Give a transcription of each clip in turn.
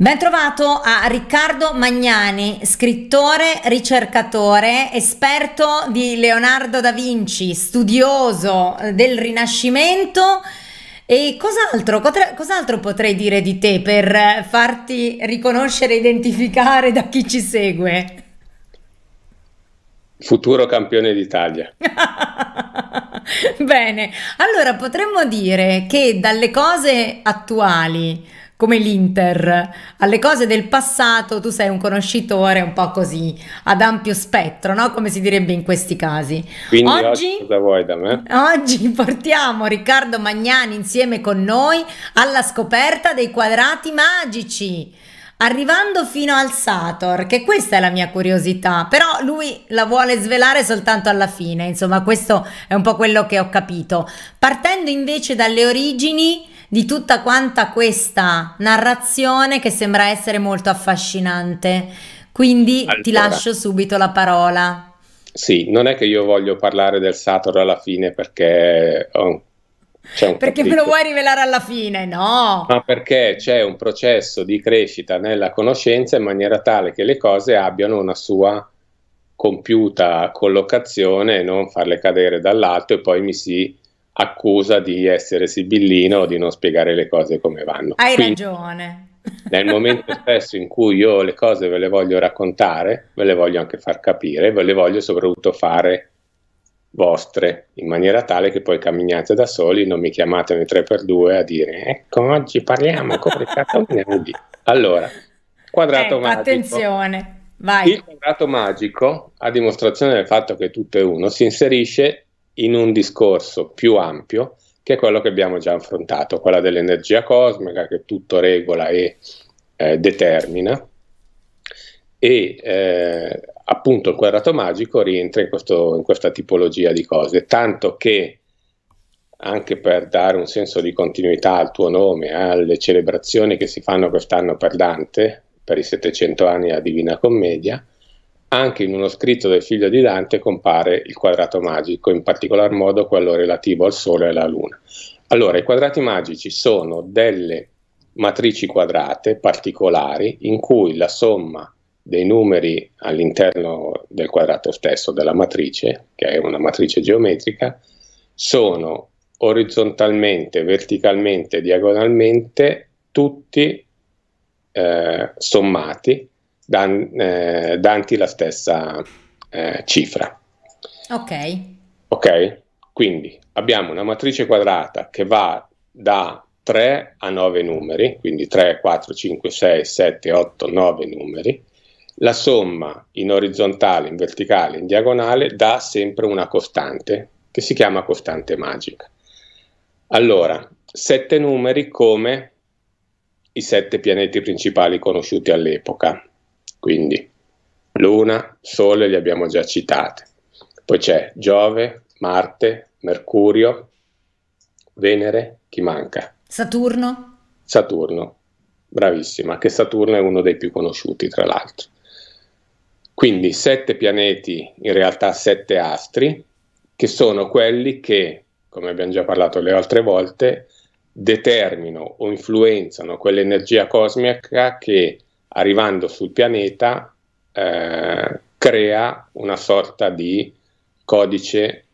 Bentrovato a Riccardo Magnani, scrittore, ricercatore, esperto di Leonardo da Vinci, studioso eh, del Rinascimento. E cos'altro, cos'altro potrei dire di te per farti riconoscere e identificare da chi ci segue? Futuro campione d'Italia. Bene, allora potremmo dire che dalle cose attuali come l'Inter, alle cose del passato tu sei un conoscitore un po' così ad ampio spettro, no? come si direbbe in questi casi. Quindi oggi, oggi cosa vuoi da me? Oggi portiamo Riccardo Magnani insieme con noi alla scoperta dei quadrati magici. Arrivando fino al Sator, che questa è la mia curiosità, però lui la vuole svelare soltanto alla fine, insomma questo è un po' quello che ho capito. Partendo invece dalle origini, di tutta quanta questa narrazione che sembra essere molto affascinante. Quindi allora, ti lascio subito la parola. Sì, non è che io voglio parlare del Sator alla fine perché oh, perché me lo vuoi rivelare alla fine, no? Ma perché c'è un processo di crescita nella conoscenza in maniera tale che le cose abbiano una sua compiuta collocazione e non farle cadere dall'alto e poi mi si accusa di essere sibillino, o di non spiegare le cose come vanno. Hai Quindi, ragione. Nel momento stesso in cui io le cose ve le voglio raccontare, ve le voglio anche far capire, ve le voglio soprattutto fare vostre, in maniera tale che poi camminate da soli, non mi chiamate ogni 3x2 a dire ecco oggi parliamo come Catalunelli. Allora, quadrato ecco, magico. Attenzione, vai. Il quadrato magico, a dimostrazione del fatto che tutto è uno, si inserisce in un discorso più ampio che è quello che abbiamo già affrontato, quella dell'energia cosmica che tutto regola e eh, determina e eh, appunto il quadrato magico rientra in, questo, in questa tipologia di cose, tanto che anche per dare un senso di continuità al tuo nome, alle celebrazioni che si fanno quest'anno per Dante, per i 700 anni della Divina Commedia, anche in uno scritto del figlio di Dante compare il quadrato magico, in particolar modo quello relativo al Sole e alla Luna. Allora, i quadrati magici sono delle matrici quadrate particolari in cui la somma dei numeri all'interno del quadrato stesso della matrice, che è una matrice geometrica, sono orizzontalmente, verticalmente, diagonalmente tutti eh, sommati dan, eh, danti la stessa eh, cifra. Ok. Ok, quindi abbiamo una matrice quadrata che va da 3 a 9 numeri, quindi 3, 4, 5, 6, 7, 8, 9 numeri. La somma in orizzontale, in verticale, in diagonale dà sempre una costante che si chiama costante magica. Allora, 7 numeri come i sette pianeti principali conosciuti all'epoca quindi Luna, Sole li abbiamo già citate. Poi c'è Giove, Marte, Mercurio, Venere, chi manca? Saturno. Saturno, bravissima, che Saturno è uno dei più conosciuti tra l'altro. Quindi sette pianeti, in realtà sette astri, che sono quelli che, come abbiamo già parlato le altre volte, determinano o influenzano quell'energia cosmica che arrivando sul pianeta eh, crea una sorta di codice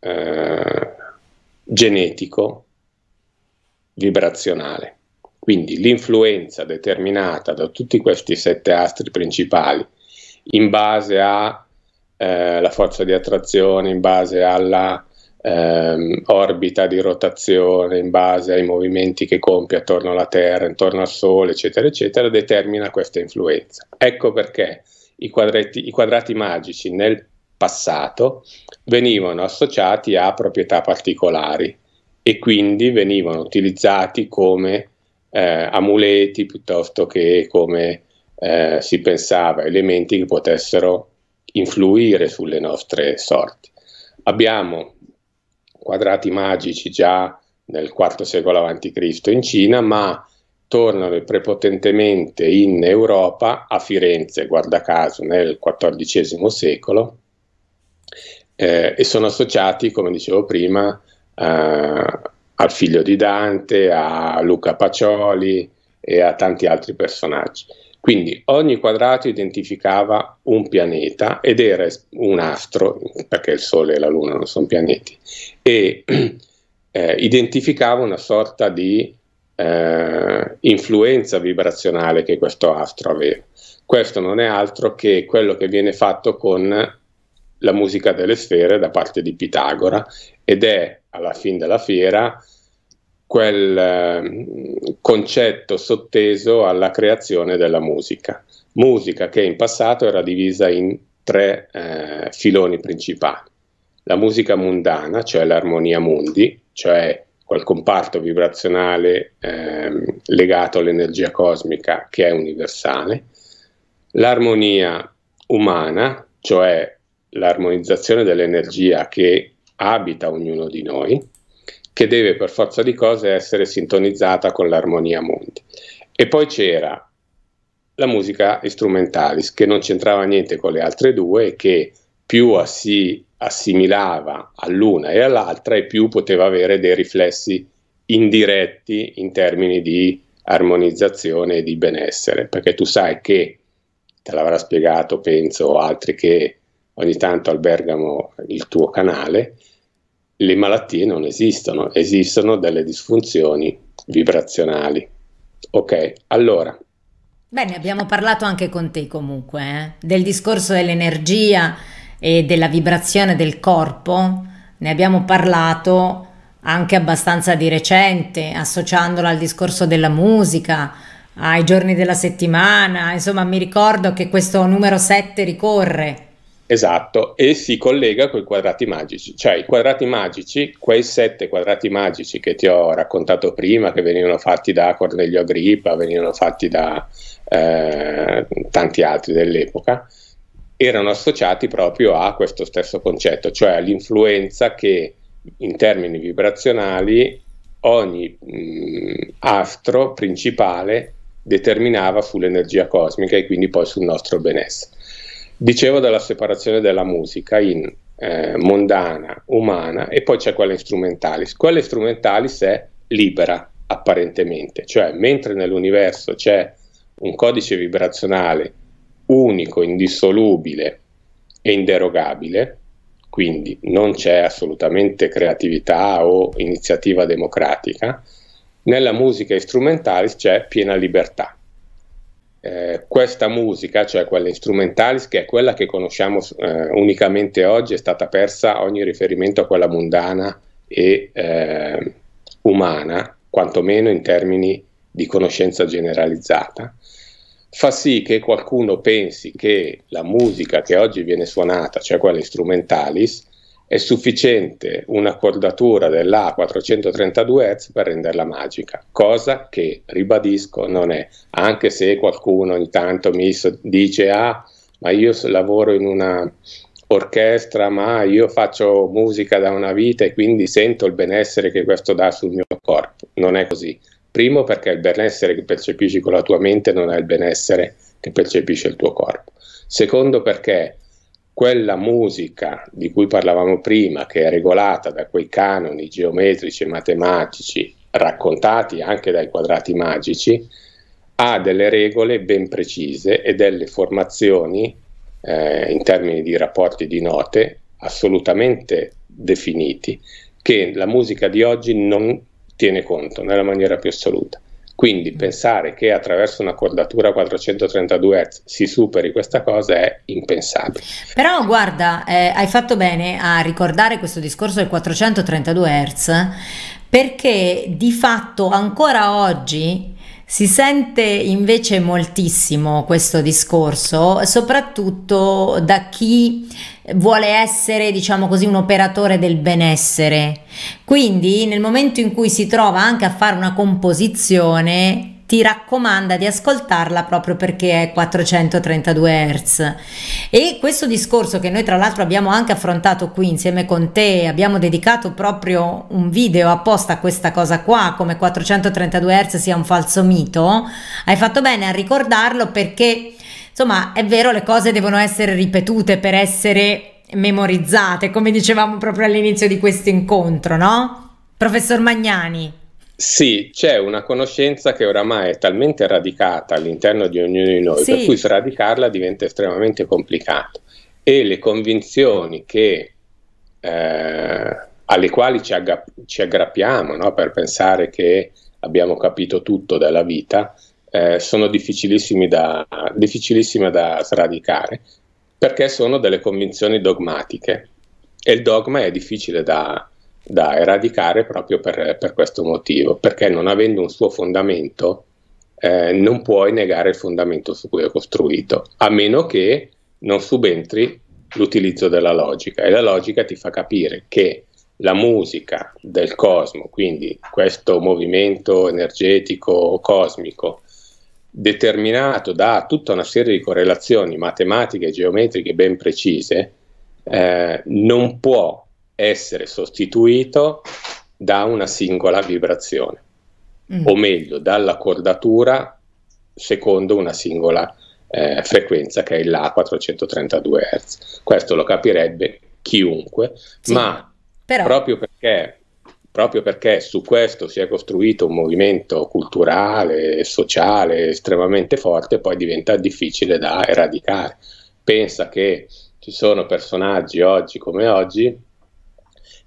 eh, genetico vibrazionale. Quindi l'influenza determinata da tutti questi sette astri principali in base alla eh, forza di attrazione, in base alla ehm, orbita di rotazione in base ai movimenti che compie attorno alla Terra, intorno al Sole, eccetera, eccetera, determina questa influenza. Ecco perché i, quadretti, i quadrati magici nel passato venivano associati a proprietà particolari e quindi venivano utilizzati come eh, amuleti piuttosto che come eh, si pensava elementi che potessero influire sulle nostre sorti. Abbiamo quadrati magici già nel IV secolo a.C. in Cina, ma tornano prepotentemente in Europa, a Firenze, guarda caso, nel XIV secolo, eh, e sono associati, come dicevo prima, eh, al figlio di Dante, a Luca Pacioli e a tanti altri personaggi. Quindi ogni quadrato identificava un pianeta ed era un astro, perché il Sole e la Luna non sono pianeti, e eh, identificava una sorta di eh, influenza vibrazionale che questo astro aveva. Questo non è altro che quello che viene fatto con la musica delle sfere da parte di Pitagora ed è alla fine della fiera quel eh, concetto sotteso alla creazione della musica. Musica che in passato era divisa in tre eh, filoni principali. La musica mundana, cioè l'armonia mundi, cioè quel comparto vibrazionale eh, legato all'energia cosmica che è universale, l'armonia umana, cioè l'armonizzazione dell'energia che abita ognuno di noi, che deve per forza di cose essere sintonizzata con l'armonia mondi. E poi c'era la musica instrumentalis, che non c'entrava niente con le altre due e che più si assimilava all'una e all'altra e più poteva avere dei riflessi indiretti in termini di armonizzazione e di benessere, perché tu sai che, te l'avrà spiegato penso altri che ogni tanto albergano il tuo canale, le malattie non esistono, esistono delle disfunzioni vibrazionali. Ok, allora. Bene, abbiamo parlato anche con te comunque eh? del discorso dell'energia e della vibrazione del corpo, ne abbiamo parlato anche abbastanza di recente, associandola al discorso della musica, ai giorni della settimana, insomma mi ricordo che questo numero 7 ricorre Esatto, e si collega con i quadrati magici, cioè i quadrati magici, quei sette quadrati magici che ti ho raccontato prima, che venivano fatti da Cornelio Agrippa, venivano fatti da eh, tanti altri dell'epoca, erano associati proprio a questo stesso concetto, cioè all'influenza che in termini vibrazionali ogni mh, mm, astro principale determinava sull'energia cosmica e quindi poi sul nostro benessere. Dicevo della separazione della musica in eh, mondana, umana e poi c'è quella strumentalis. Quella strumentalis è libera apparentemente, cioè mentre nell'universo c'è un codice vibrazionale unico, indissolubile e inderogabile, quindi non c'è assolutamente creatività o iniziativa democratica, nella musica strumentalis c'è piena libertà. Eh, questa musica, cioè quella instrumentalis, che è quella che conosciamo eh, unicamente oggi, è stata persa ogni riferimento a quella mondana e eh, umana, quantomeno in termini di conoscenza generalizzata, fa sì che qualcuno pensi che la musica che oggi viene suonata, cioè quella instrumentalis, è sufficiente un'accordatura dell'A 432 Hz per renderla magica, cosa che, ribadisco, non è, anche se qualcuno ogni tanto mi dice ah, ma io lavoro in una orchestra, ma io faccio musica da una vita e quindi sento il benessere che questo dà sul mio corpo. Non è così. Primo perché il benessere che percepisci con la tua mente non è il benessere che percepisce il tuo corpo. Secondo perché quella musica di cui parlavamo prima, che è regolata da quei canoni geometrici e matematici raccontati anche dai quadrati magici, ha delle regole ben precise e delle formazioni eh, in termini di rapporti di note assolutamente definiti, che la musica di oggi non tiene conto nella maniera più assoluta. Quindi pensare che attraverso una cordatura 432 Hz si superi questa cosa è impensabile. Però guarda, eh, hai fatto bene a ricordare questo discorso del 432 Hz perché di fatto ancora oggi si sente invece moltissimo questo discorso, soprattutto da chi vuole essere, diciamo così, un operatore del benessere. Quindi nel momento in cui si trova anche a fare una composizione, ti raccomanda di ascoltarla proprio perché è 432 Hz. E questo discorso che noi tra l'altro abbiamo anche affrontato qui insieme con te, abbiamo dedicato proprio un video apposta a questa cosa qua, come 432 Hz sia un falso mito, hai fatto bene a ricordarlo perché insomma è vero le cose devono essere ripetute per essere memorizzate, come dicevamo proprio all'inizio di questo incontro, no? Professor Magnani. Sì, c'è una conoscenza che oramai è talmente radicata all'interno di ognuno di noi, sì. per cui sradicarla diventa estremamente complicato e le convinzioni che, eh, alle quali ci, agga- ci aggrappiamo no? per pensare che abbiamo capito tutto della vita eh, sono difficilissime da, da sradicare perché sono delle convinzioni dogmatiche e il dogma è difficile da, da eradicare proprio per, per questo motivo, perché non avendo un suo fondamento eh, non puoi negare il fondamento su cui è costruito, a meno che non subentri l'utilizzo della logica e la logica ti fa capire che la musica del cosmo, quindi questo movimento energetico cosmico, determinato da tutta una serie di correlazioni matematiche e geometriche ben precise, eh, non può essere sostituito da una singola vibrazione, mm. o meglio, dalla cordatura secondo una singola eh, frequenza che è La 432 Hz. Questo lo capirebbe chiunque, sì, ma però... proprio, perché, proprio perché su questo si è costruito un movimento culturale e sociale estremamente forte, poi diventa difficile da eradicare. Pensa che ci sono personaggi oggi come oggi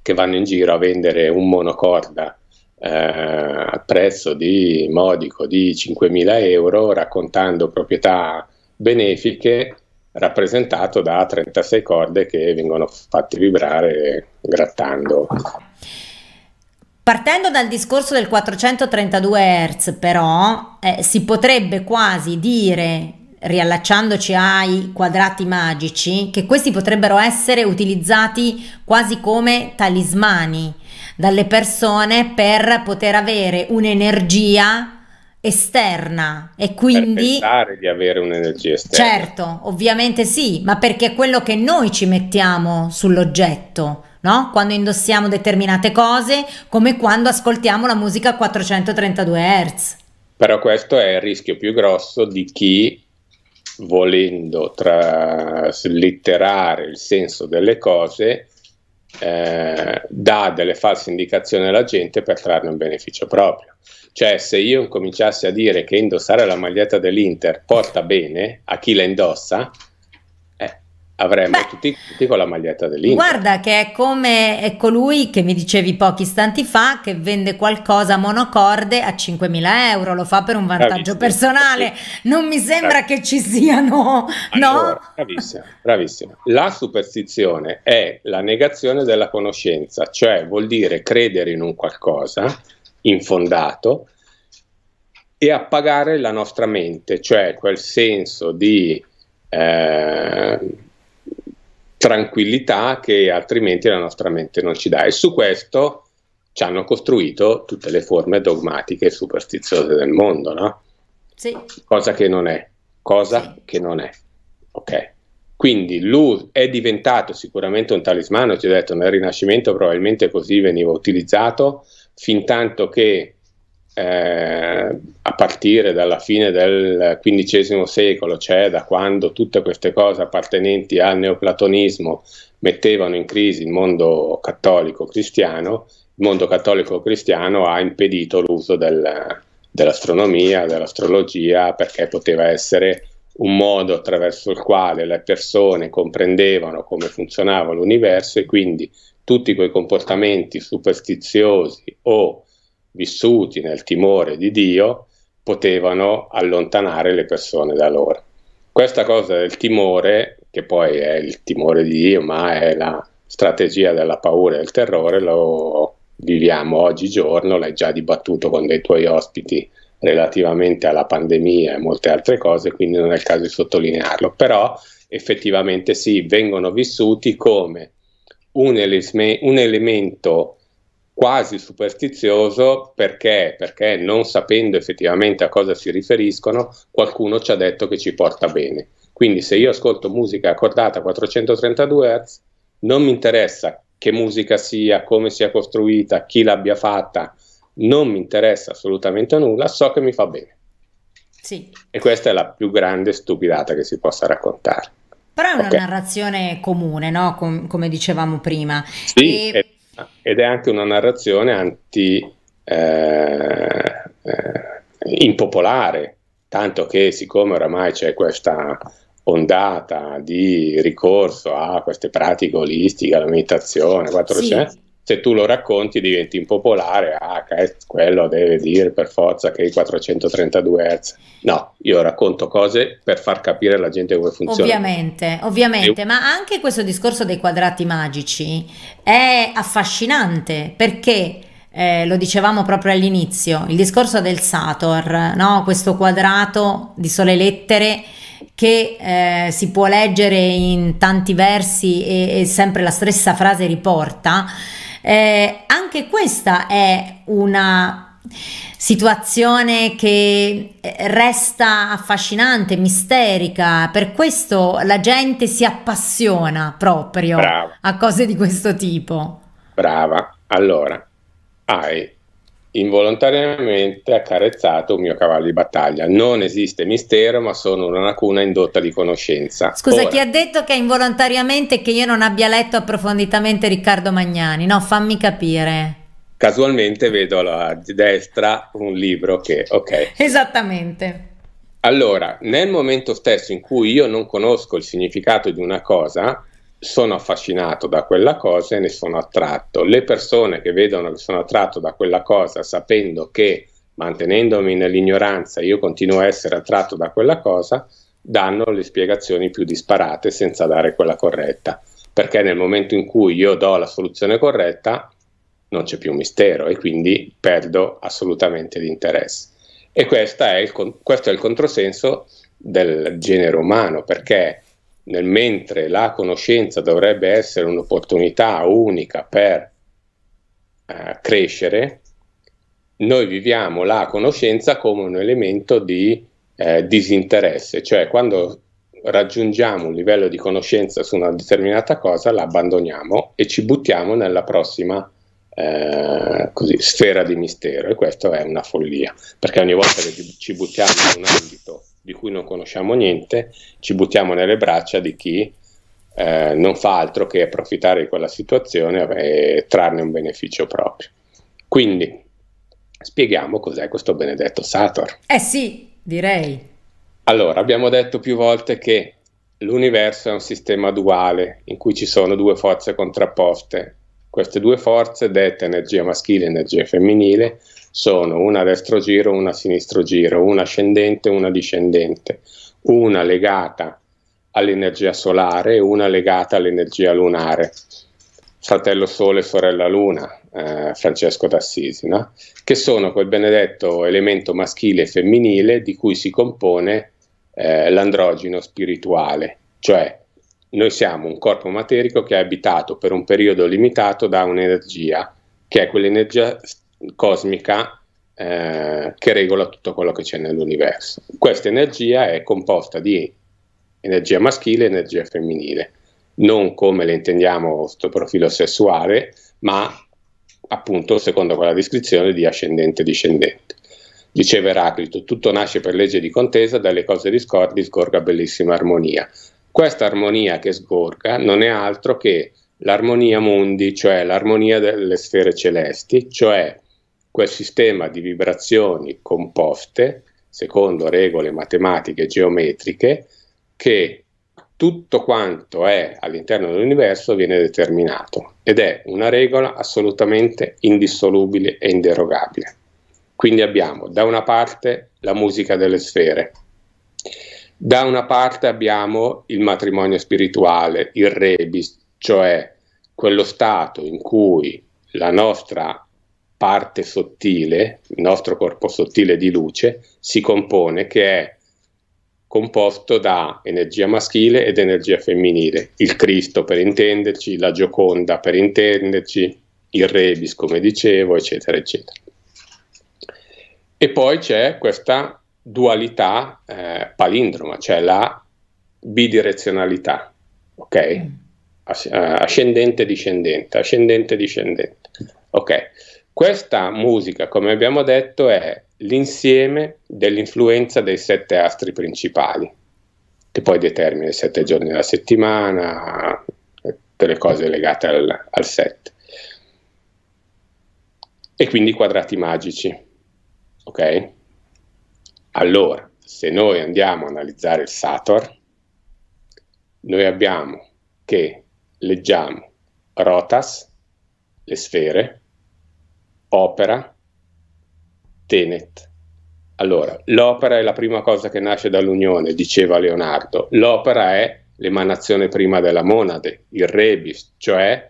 che vanno in giro a vendere un monocorda eh, a prezzo di modico di 5.000 euro raccontando proprietà benefiche rappresentato da 36 corde che vengono fatte vibrare grattando. Partendo dal discorso del 432 Hz però eh, si potrebbe quasi dire riallacciandoci ai quadrati magici, che questi potrebbero essere utilizzati quasi come talismani dalle persone per poter avere un'energia esterna e quindi per di avere un'energia esterna. Certo, ovviamente sì, ma perché è quello che noi ci mettiamo sull'oggetto, no? Quando indossiamo determinate cose, come quando ascoltiamo la musica a 432 Hz. Però questo è il rischio più grosso di chi volendo traslitterare il senso delle cose, eh, dà delle false indicazioni alla gente per trarne un beneficio proprio. Cioè, se io incominciassi a dire che indossare la maglietta dell'Inter porta bene a chi la indossa, avremmo Beh, tutti, tutti, con la maglietta dell'Inter. Guarda che è come è colui che mi dicevi pochi istanti fa che vende qualcosa monocorde a 5.000 euro, lo fa per un vantaggio bravissima, personale, bravissima. non mi sembra bravissima. che ci siano... Allora, no? Bravissima, bravissima. La superstizione è la negazione della conoscenza, cioè vuol dire credere in un qualcosa infondato e appagare la nostra mente, cioè quel senso di... Eh, tranquillità che altrimenti la nostra mente non ci dà. E su questo ci hanno costruito tutte le forme dogmatiche e superstiziose del mondo, no? Sì. Cosa che non è, cosa sì. che non è. Ok. Quindi lui è diventato sicuramente un talismano, ti ho detto, nel Rinascimento probabilmente così veniva utilizzato, fin tanto che eh, a partire dalla fine del XV secolo, cioè da quando tutte queste cose appartenenti al neoplatonismo mettevano in crisi il mondo cattolico cristiano, il mondo cattolico cristiano ha impedito l'uso del, dell'astronomia, dell'astrologia, perché poteva essere un modo attraverso il quale le persone comprendevano come funzionava l'universo e quindi tutti quei comportamenti superstiziosi o vissuti nel timore di Dio potevano allontanare le persone da loro. Questa cosa del timore, che poi è il timore di Dio, ma è la strategia della paura e del terrore, lo viviamo oggigiorno, l'hai già dibattuto con dei tuoi ospiti relativamente alla pandemia e molte altre cose, quindi non è il caso di sottolinearlo, però effettivamente sì, vengono vissuti come un, elesme- un elemento quasi superstizioso perché? perché non sapendo effettivamente a cosa si riferiscono, qualcuno ci ha detto che ci porta bene. Quindi se io ascolto musica accordata a 432 Hz, non mi interessa che musica sia, come sia costruita, chi l'abbia fatta, non mi interessa assolutamente nulla, so che mi fa bene. Sì. E questa è la più grande stupidata che si possa raccontare. Però è una okay. narrazione comune, no? Com- come dicevamo prima. Sì, e... è ed è anche una narrazione anti eh, eh, impopolare, tanto che siccome oramai c'è questa ondata di ricorso a queste pratiche olistiche, alla meditazione, 400, sì se tu lo racconti diventi impopolare, ah, quello deve dire per forza che i 432 Hz. No, io racconto cose per far capire alla gente come funziona. Ovviamente, ovviamente, e... ma anche questo discorso dei quadrati magici è affascinante perché eh, lo dicevamo proprio all'inizio, il discorso del Sator, no? questo quadrato di sole lettere che eh, si può leggere in tanti versi e, e sempre la stessa frase riporta, eh, anche questa è una situazione che eh, resta affascinante, misterica, per questo la gente si appassiona proprio Brava. a cose di questo tipo. Brava, allora hai involontariamente accarezzato un mio cavallo di battaglia. Non esiste mistero, ma sono una lacuna indotta di conoscenza. Scusa, Ora, chi ha detto che involontariamente che io non abbia letto approfonditamente Riccardo Magnani? No, fammi capire. Casualmente vedo a destra un libro che, ok. Esattamente. Allora, nel momento stesso in cui io non conosco il significato di una cosa, sono affascinato da quella cosa e ne sono attratto. Le persone che vedono che sono attratto da quella cosa sapendo che mantenendomi nell'ignoranza io continuo a essere attratto da quella cosa, danno le spiegazioni più disparate senza dare quella corretta, perché nel momento in cui io do la soluzione corretta non c'è più mistero e quindi perdo assolutamente l'interesse. E è il, questo è il controsenso del genere umano, perché nel mentre la conoscenza dovrebbe essere un'opportunità unica per eh, crescere, noi viviamo la conoscenza come un elemento di eh, disinteresse, cioè quando raggiungiamo un livello di conoscenza su una determinata cosa, la abbandoniamo e ci buttiamo nella prossima eh, così, sfera di mistero e questa è una follia, perché ogni volta che ci buttiamo in un ambito di cui non conosciamo niente, ci buttiamo nelle braccia di chi eh, non fa altro che approfittare di quella situazione e trarne un beneficio proprio. Quindi spieghiamo cos'è questo benedetto Sator. Eh sì, direi. Allora, abbiamo detto più volte che l'universo è un sistema duale in cui ci sono due forze contrapposte. Queste due forze, dette energia maschile e energia femminile, sono una a destro giro, una a sinistro giro, una ascendente, una discendente, una legata all'energia solare e una legata all'energia lunare. Fratello Sole, Sorella Luna, eh, Francesco d'Assisi, no? che sono quel benedetto elemento maschile e femminile di cui si compone eh, l'androgeno spirituale, cioè noi siamo un corpo materico che è abitato per un periodo limitato da un'energia, che è quell'energia spirituale cosmica eh, che regola tutto quello che c'è nell'universo. Questa energia è composta di energia maschile e energia femminile, non come le intendiamo questo profilo sessuale, ma appunto secondo quella descrizione di ascendente e discendente. Diceva Eraclito, tutto nasce per legge di contesa, dalle cose discordi sgorga bellissima armonia. Questa armonia che sgorga non è altro che l'armonia mundi, cioè l'armonia delle sfere celesti, cioè quel sistema di vibrazioni composte, secondo regole matematiche e geometriche, che tutto quanto è all'interno dell'universo viene determinato ed è una regola assolutamente indissolubile e inderogabile. Quindi abbiamo da una parte la musica delle sfere, da una parte abbiamo il matrimonio spirituale, il rebis, cioè quello stato in cui la nostra parte sottile, il nostro corpo sottile di luce, si compone che è composto da energia maschile ed energia femminile, il Cristo per intenderci, la Gioconda per intenderci, il Rebis come dicevo, eccetera, eccetera. E poi c'è questa dualità eh, palindroma, cioè la bidirezionalità, ok? Mm. Eh, ascendente-discendente, ascendente-discendente, ok? Questa musica, come abbiamo detto, è l'insieme dell'influenza dei sette astri principali, che poi determina i sette giorni della settimana, tutte le cose legate al, al set. E quindi i quadrati magici. Ok? Allora, se noi andiamo a analizzare il Sator, noi abbiamo che leggiamo rotas, le sfere, opera, Tenet. Allora, l'opera è la prima cosa che nasce dall'unione, diceva Leonardo. L'opera è l'emanazione prima della monade, il rebis, cioè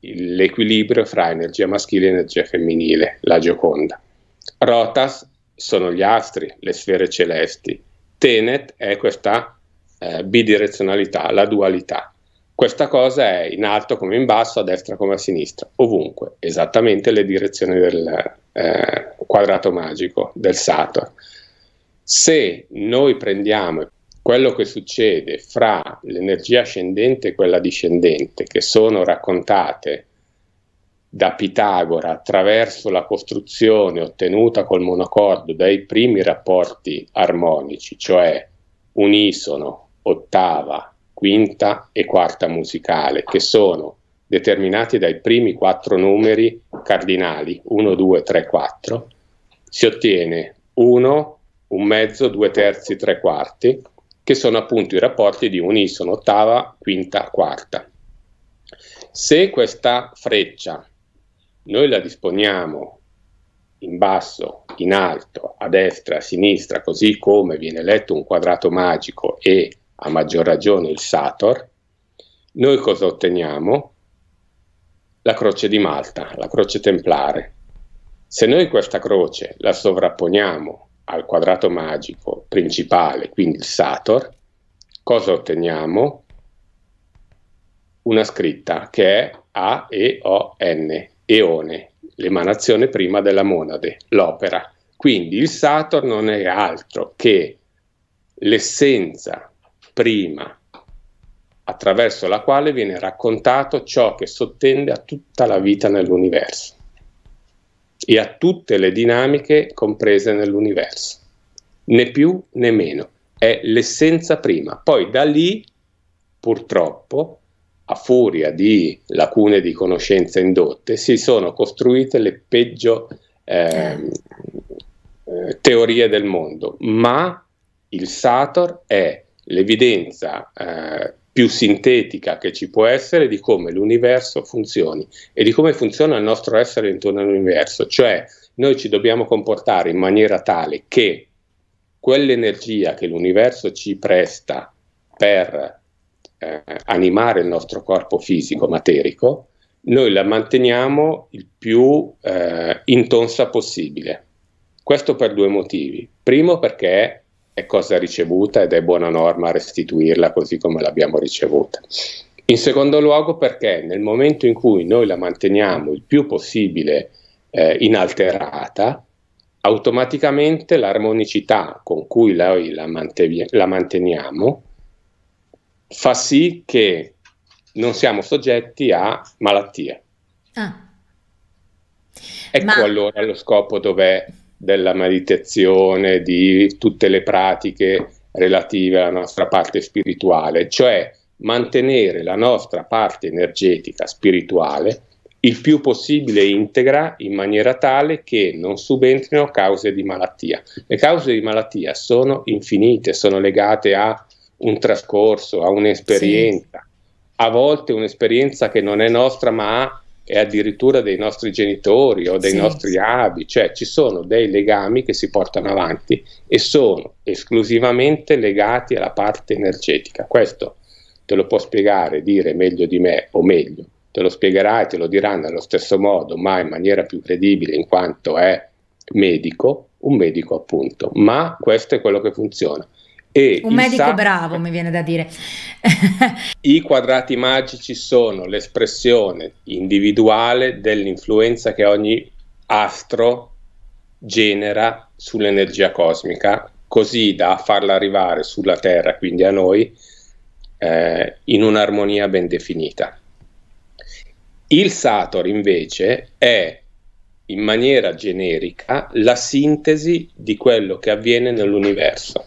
l'equilibrio fra energia maschile e energia femminile, la Gioconda. Rotas sono gli astri, le sfere celesti. Tenet è questa eh, bidirezionalità, la dualità. Questa cosa è in alto come in basso, a destra come a sinistra, ovunque, esattamente le direzioni del eh, quadrato magico, del Sator. Se noi prendiamo quello che succede fra l'energia ascendente e quella discendente, che sono raccontate da Pitagora attraverso la costruzione ottenuta col monocordo dai primi rapporti armonici, cioè unisono, ottava, quinta e quarta musicale, che sono determinati dai primi quattro numeri cardinali, 1, 2, 3, 4, si ottiene 1, un mezzo, 2 terzi, 3 quarti, che sono appunto i rapporti di unisono, ottava, quinta, quarta. Se questa freccia noi la disponiamo in basso, in alto, a destra, a sinistra, così come viene letto un quadrato magico e a maggior ragione il Sator, noi cosa otteniamo? La croce di Malta, la croce templare. Se noi questa croce la sovrapponiamo al quadrato magico principale, quindi il Sator, cosa otteniamo? Una scritta che è A-E-O-N, Eone, l'emanazione prima della monade, l'opera. Quindi il Sator non è altro che l'essenza prima attraverso la quale viene raccontato ciò che sottende a tutta la vita nell'universo e a tutte le dinamiche comprese nell'universo, né più né meno, è l'essenza prima, poi da lì purtroppo a furia di lacune di conoscenza indotte si sono costruite le peggio ehm, eh. eh, teorie del mondo, ma il Sator è l'evidenza eh, più sintetica che ci può essere di come l'universo funzioni e di come funziona il nostro essere intorno all'universo, cioè noi ci dobbiamo comportare in maniera tale che quell'energia che l'universo ci presta per eh, animare il nostro corpo fisico materico, noi la manteniamo il più eh, intonsa possibile. Questo per due motivi. Primo perché è cosa ricevuta ed è buona norma restituirla così come l'abbiamo ricevuta. In secondo luogo perché nel momento in cui noi la manteniamo il più possibile eh, inalterata, automaticamente l'armonicità con cui noi la, mantevi- la manteniamo fa sì che non siamo soggetti a malattie. Ah. Ecco Ma... allora lo scopo dov'è della meditazione, di tutte le pratiche relative alla nostra parte spirituale, cioè mantenere la nostra parte energetica spirituale il più possibile integra in maniera tale che non subentrino cause di malattia. Le cause di malattia sono infinite, sono legate a un trascorso, a un'esperienza, sì. a volte un'esperienza che non è nostra ma ha e addirittura dei nostri genitori o dei sì. nostri avi, cioè ci sono dei legami che si portano avanti e sono esclusivamente legati alla parte energetica. Questo te lo può spiegare, dire meglio di me o meglio, te lo spiegherà e te lo diranno allo stesso modo, ma in maniera più credibile in quanto è medico, un medico appunto, ma questo è quello che funziona. E un medico sacro, bravo, mi viene da dire. I quadrati magici sono l'espressione individuale dell'influenza che ogni astro genera sull'energia cosmica, così da farla arrivare sulla Terra, quindi a noi, eh, in un'armonia ben definita. Il Sator invece è in maniera generica la sintesi di quello che avviene nell'universo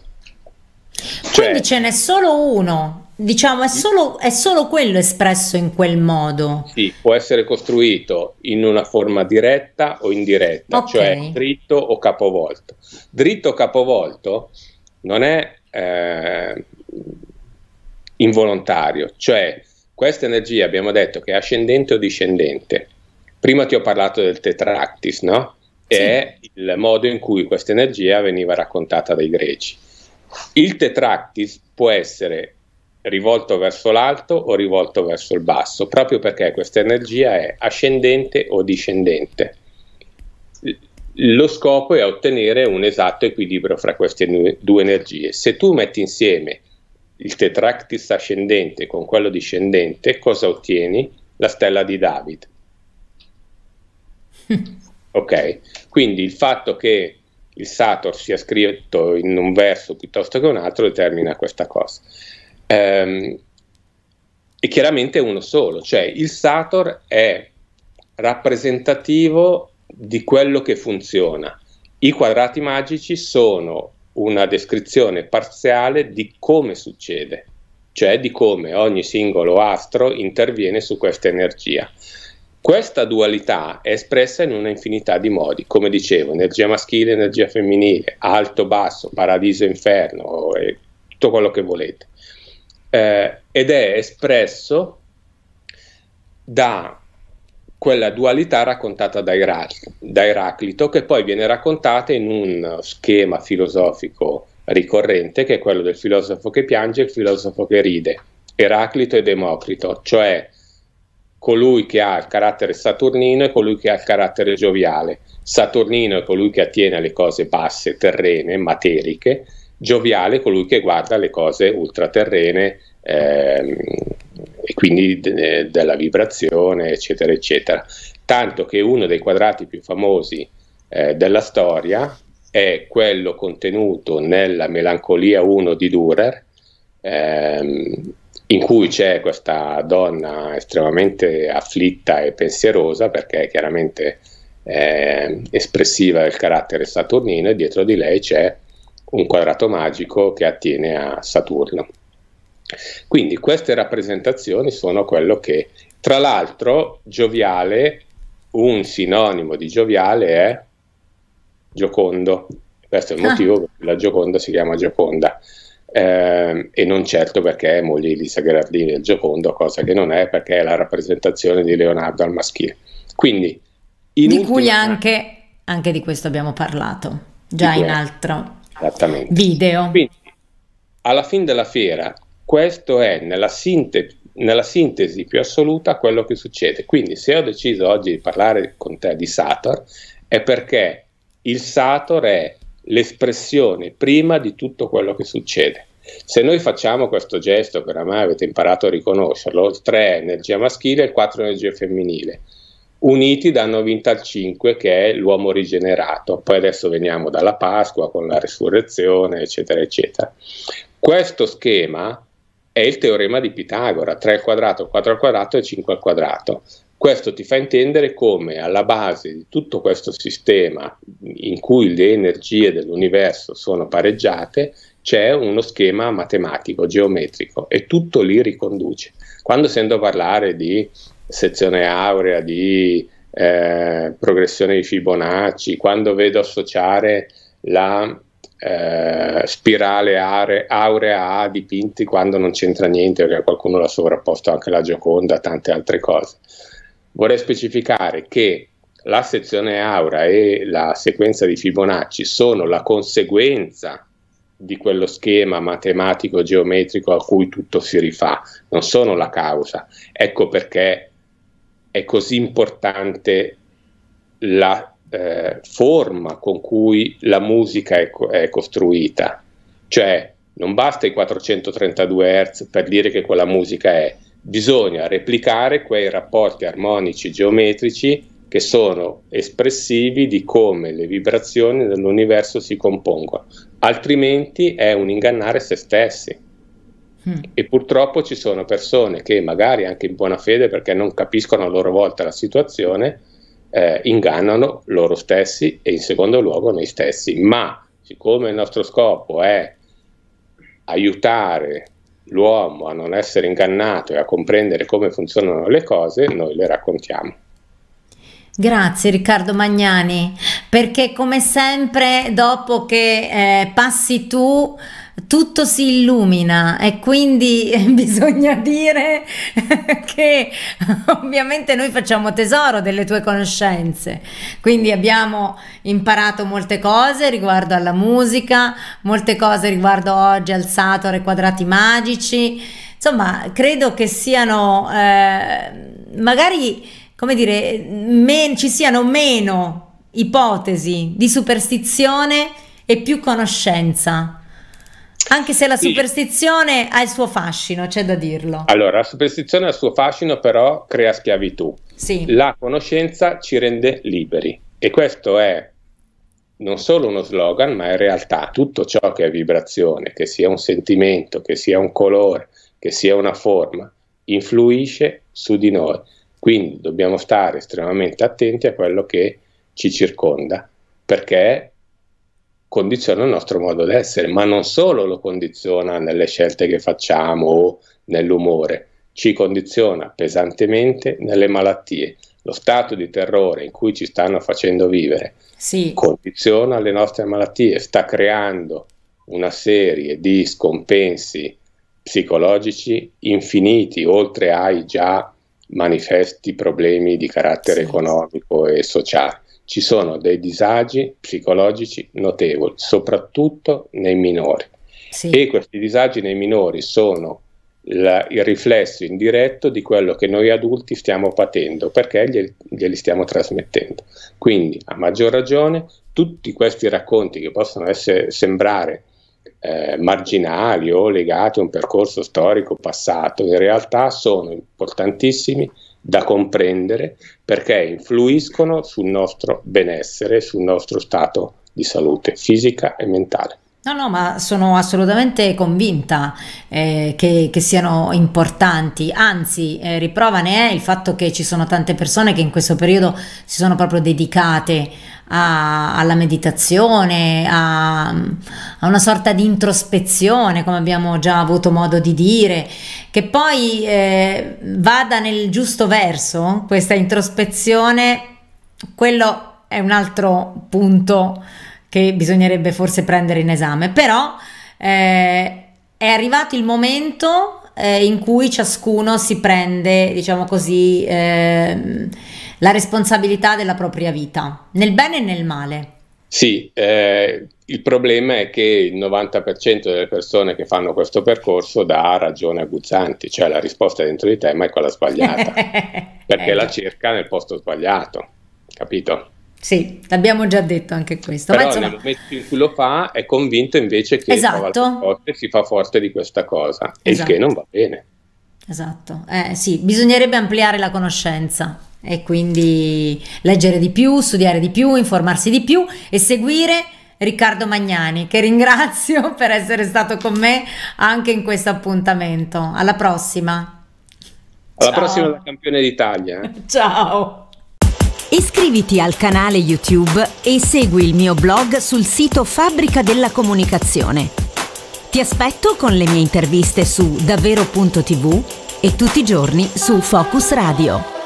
cioè, Quindi ce n'è solo uno, diciamo, è solo, è solo, quello espresso in quel modo. Sì, può essere costruito in una forma diretta o indiretta, okay. cioè dritto o capovolto. Dritto o capovolto non è eh, involontario, cioè questa energia abbiamo detto che è ascendente o discendente. Prima ti ho parlato del tetractis, no? Sì. È il modo in cui questa energia veniva raccontata dai greci il tetractis può essere rivolto verso l'alto o rivolto verso il basso, proprio perché questa energia è ascendente o discendente. Lo scopo è ottenere un esatto equilibrio fra queste due energie. Se tu metti insieme il tetractis ascendente con quello discendente, cosa ottieni? La stella di David. ok, quindi il fatto che il Sator sia scritto in un verso piuttosto che un altro determina questa cosa. Ehm, e chiaramente è uno solo, cioè il Sator è rappresentativo di quello che funziona. I quadrati magici sono una descrizione parziale di come succede, cioè di come ogni singolo astro interviene su questa energia. Questa dualità è espressa in una infinità di modi, come dicevo, energia maschile, energia femminile, alto, basso, paradiso, inferno, e tutto quello che volete. Eh, ed è espresso da quella dualità raccontata da, Eraclito, da Eraclito, che poi viene raccontata in un schema filosofico ricorrente, che è quello del filosofo che piange e il filosofo che ride, Eraclito e Democrito, cioè colui che ha il carattere saturnino e colui che ha il carattere gioviale. Saturnino è colui che attiene alle cose basse, terrene, materiche, gioviale è colui che guarda le cose ultraterrene ehm, e quindi de- della vibrazione, eccetera, eccetera. Tanto che uno dei quadrati più famosi eh, della storia è quello contenuto nella Melancolia 1 di Durer, ehm, in cui c'è questa donna estremamente afflitta e pensierosa perché chiaramente eh, espressiva del carattere saturnino e dietro di lei c'è un quadrato magico che attiene a Saturno. Quindi queste rappresentazioni sono quello che, tra l'altro, gioviale, un sinonimo di gioviale è giocondo. Questo è il ah. motivo ah. per cui la gioconda si chiama gioconda eh, e non certo perché è moglie Elisa Gherardini del Giocondo, cosa che non è perché è la rappresentazione di Leonardo al maschile. Quindi, di cui anche, anche, di questo abbiamo parlato già in altro video. Quindi, alla fine della fiera, questo è nella sintesi, nella sintesi più assoluta quello che succede. Quindi, se ho deciso oggi di parlare con te di Sator, è perché il Sator è l'espressione prima di tutto quello che succede. Se noi facciamo questo gesto, che oramai avete imparato a riconoscerlo, il 3 è energia maschile e il 4 è energia femminile, uniti danno vinta al 5 che è l'uomo rigenerato, poi adesso veniamo dalla Pasqua con la resurrezione, eccetera, eccetera. Questo schema è il teorema di Pitagora, 3 al quadrato, 4 al quadrato e 5 al quadrato. Questo ti fa intendere come alla base di tutto questo sistema in cui le energie dell'universo sono pareggiate c'è uno schema matematico, geometrico e tutto lì riconduce. Quando sento parlare di sezione aurea, di eh, progressione di Fibonacci, quando vedo associare la eh, spirale are, aurea a dipinti quando non c'entra niente, perché qualcuno l'ha sovrapposto anche la Gioconda, tante altre cose. Vorrei specificare che la sezione aura e la sequenza di Fibonacci sono la conseguenza di quello schema matematico geometrico a cui tutto si rifà, non sono la causa. Ecco perché è così importante la eh, forma con cui la musica è, co- è costruita. Cioè, non basta i 432 Hz per dire che quella musica è, bisogna replicare quei rapporti armonici geometrici che sono espressivi di come le vibrazioni dell'universo si compongono, altrimenti è un ingannare se stessi. Mm. E purtroppo ci sono persone che magari anche in buona fede, perché non capiscono a loro volta la situazione, eh, ingannano loro stessi e in secondo luogo noi stessi. Ma siccome il nostro scopo è aiutare l'uomo a non essere ingannato e a comprendere come funzionano le cose, noi le raccontiamo. Grazie Riccardo Magnani, perché come sempre dopo che eh, passi tu tutto si illumina e quindi bisogna dire che ovviamente noi facciamo tesoro delle tue conoscenze, quindi abbiamo imparato molte cose riguardo alla musica, molte cose riguardo oggi al Sator e quadrati magici, insomma credo che siano eh, magari come dire men- ci siano meno ipotesi di superstizione e più conoscenza anche se la superstizione sì. ha il suo fascino, c'è da dirlo. Allora, la superstizione ha il suo fascino, però crea schiavitù. Sì. La conoscenza ci rende liberi. E questo è non solo uno slogan, ma in realtà tutto ciò che è vibrazione, che sia un sentimento, che sia un colore, che sia una forma, influisce su di noi. Quindi dobbiamo stare estremamente attenti a quello che ci circonda, perché condiziona il nostro modo d'essere, ma non solo lo condiziona nelle scelte che facciamo o nell'umore, ci condiziona pesantemente nelle malattie. Lo stato di terrore in cui ci stanno facendo vivere sì. condiziona le nostre malattie, sta creando una serie di scompensi psicologici infiniti, oltre ai già manifesti problemi di carattere sì. economico e sociale ci sono dei disagi psicologici notevoli, soprattutto nei minori. Sì. E questi disagi nei minori sono la, il riflesso indiretto di quello che noi adulti stiamo patendo, perché glieli, glieli stiamo trasmettendo. Quindi, a maggior ragione, tutti questi racconti che possono essere, sembrare eh, marginali o legati a un percorso storico passato, in realtà sono importantissimi da comprendere perché influiscono sul nostro benessere, sul nostro stato di salute fisica e mentale. No, no, ma sono assolutamente convinta eh, che, che, siano importanti, anzi eh, riprova ne è il fatto che ci sono tante persone che in questo periodo si sono proprio dedicate a, alla meditazione, a, a, una sorta di introspezione, come abbiamo già avuto modo di dire, che poi eh, vada nel giusto verso questa introspezione, quello è un altro punto che bisognerebbe forse prendere in esame, però eh, è arrivato il momento eh, in cui ciascuno si prende, diciamo così, eh, la responsabilità della propria vita, nel bene e nel male. Sì, eh, il problema è che il 90% delle persone che fanno questo percorso dà ragione a Guzzanti, cioè la risposta dentro di te ma è quella sbagliata, perché la eh. cerca nel posto sbagliato, capito? Sì, l'abbiamo già detto anche questo. Però ma insomma... nel momento in cui lo fa è convinto invece che esatto. forte, si fa forte di questa cosa, esatto. il che non va bene. Esatto, eh, sì, bisognerebbe ampliare la conoscenza e quindi leggere di più, studiare di più, informarsi di più e seguire Riccardo Magnani, che ringrazio per essere stato con me anche in questo appuntamento. Alla prossima. Alla Ciao. prossima da campione d'Italia. Eh. Ciao. Iscriviti al canale YouTube e segui il mio blog sul sito Fabbrica della Comunicazione. Ti aspetto con le mie interviste su davvero.tv e tutti i giorni su Focus Radio.